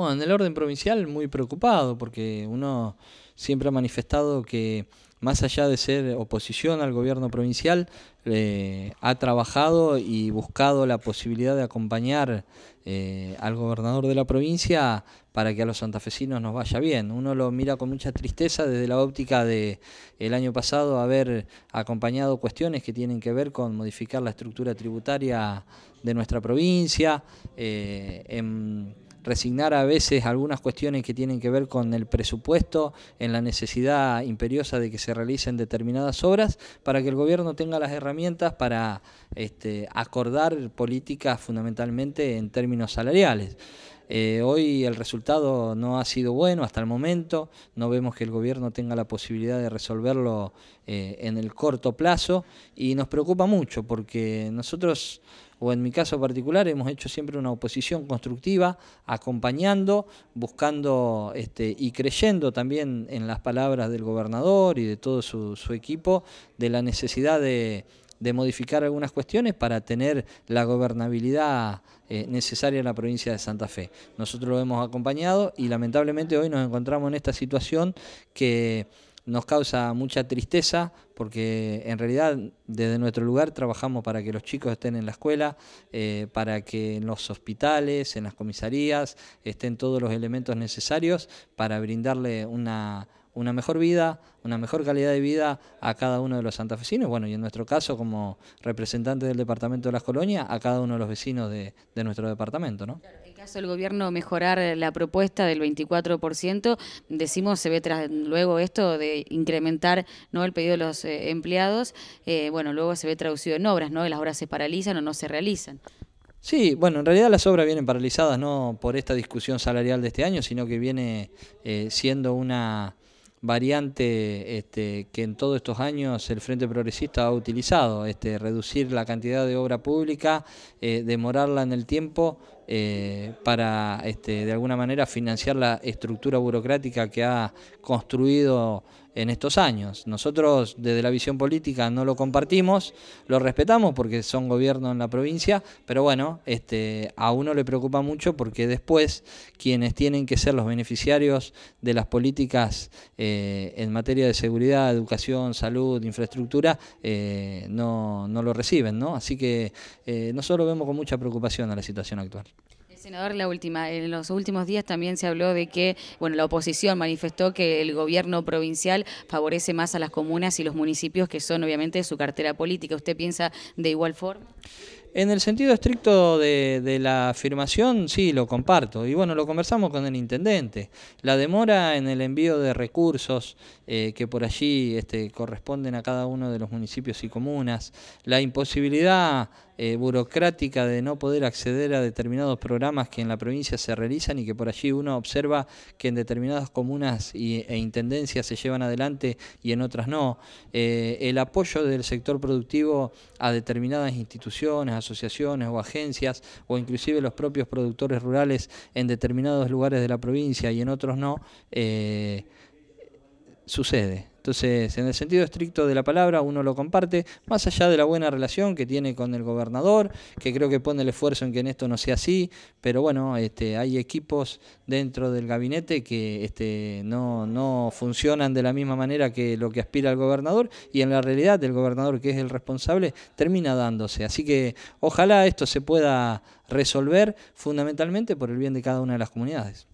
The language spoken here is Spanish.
Bueno, en el orden provincial muy preocupado porque uno siempre ha manifestado que más allá de ser oposición al gobierno provincial, eh, ha trabajado y buscado la posibilidad de acompañar eh, al gobernador de la provincia para que a los santafesinos nos vaya bien. Uno lo mira con mucha tristeza desde la óptica de el año pasado haber acompañado cuestiones que tienen que ver con modificar la estructura tributaria de nuestra provincia, eh, en resignar a veces algunas cuestiones que tienen que ver con el presupuesto, en la necesidad imperiosa de que se realicen determinadas obras, para que el gobierno tenga las herramientas para este, acordar políticas fundamentalmente en términos salariales. Eh, hoy el resultado no ha sido bueno hasta el momento, no vemos que el gobierno tenga la posibilidad de resolverlo eh, en el corto plazo y nos preocupa mucho porque nosotros, o en mi caso particular, hemos hecho siempre una oposición constructiva, acompañando, buscando este, y creyendo también en las palabras del gobernador y de todo su equipo de la necesidad de de modificar algunas cuestiones para tener la gobernabilidad eh, necesaria en la provincia de Santa Fe. Nosotros lo hemos acompañado y lamentablemente hoy nos encontramos en esta situación que nos causa mucha tristeza porque en realidad desde nuestro lugar trabajamos para que los chicos estén en la escuela, eh, para que en los hospitales, en las comisarías, estén todos los elementos necesarios para brindarle una una mejor vida, una mejor calidad de vida a cada uno de los santafesinos, bueno, y en nuestro caso como representante del Departamento de las Colonias, a cada uno de los vecinos de, nuestro departamento. ¿no? el caso del gobierno mejorar la propuesta del 24%, decimos, se ve luego esto de incrementar ¿no? el pedido de los eh, empleados, eh, bueno, luego se ve traducido en obras, ¿no? Las obras se paralizan o no se realizan. Sí, bueno, en realidad las obras vienen paralizadas no por esta discusión salarial de este año, sino que viene eh, siendo una variante este, que en todos estos años el Frente Progresista ha utilizado, este, reducir la cantidad de obra pública, eh, demorarla en el tiempo eh, para este, de alguna manera financiar la estructura burocrática que ha construido en estos años. Nosotros desde la visión política no lo compartimos, lo respetamos porque son gobierno en la provincia, pero bueno, este, a uno le preocupa mucho porque después quienes tienen que ser los beneficiarios de las políticas eh, en materia de seguridad, educación, salud, infraestructura, eh, no, lo reciben, ¿no? Así que eh, nosotros vemos con mucha preocupación a la situación actual. Senador, la última. En los últimos días también se habló de que, bueno, la oposición manifestó que el gobierno provincial favorece más a las comunas y los municipios que son obviamente su cartera política. ¿Usted piensa de igual forma? En el sentido estricto de, la afirmación, sí, lo comparto. Y bueno, lo conversamos con el intendente. La demora en el envío de recursos eh, que por allí este, corresponden a cada uno de los municipios y comunas, la imposibilidad eh, burocrática de no poder acceder a determinados programas que en la provincia se realizan y que por allí uno observa que en determinadas comunas e intendencias se llevan adelante y en otras no. Eh, el apoyo del sector productivo a determinadas instituciones, asociaciones o agencias o inclusive los propios productores rurales en determinados lugares de la provincia y en otros no, eh, sucede. Entonces, en el sentido estricto de la palabra, uno lo comparte, más allá de la buena relación que tiene con el gobernador, que creo que pone el esfuerzo en que en esto no sea así, pero bueno, este, hay equipos dentro del gabinete que este, no, no funcionan de la misma manera que lo que aspira el gobernador, y en la realidad el gobernador, que es el responsable, termina dándose. Así que ojalá esto se pueda resolver fundamentalmente por el bien de cada una de las comunidades.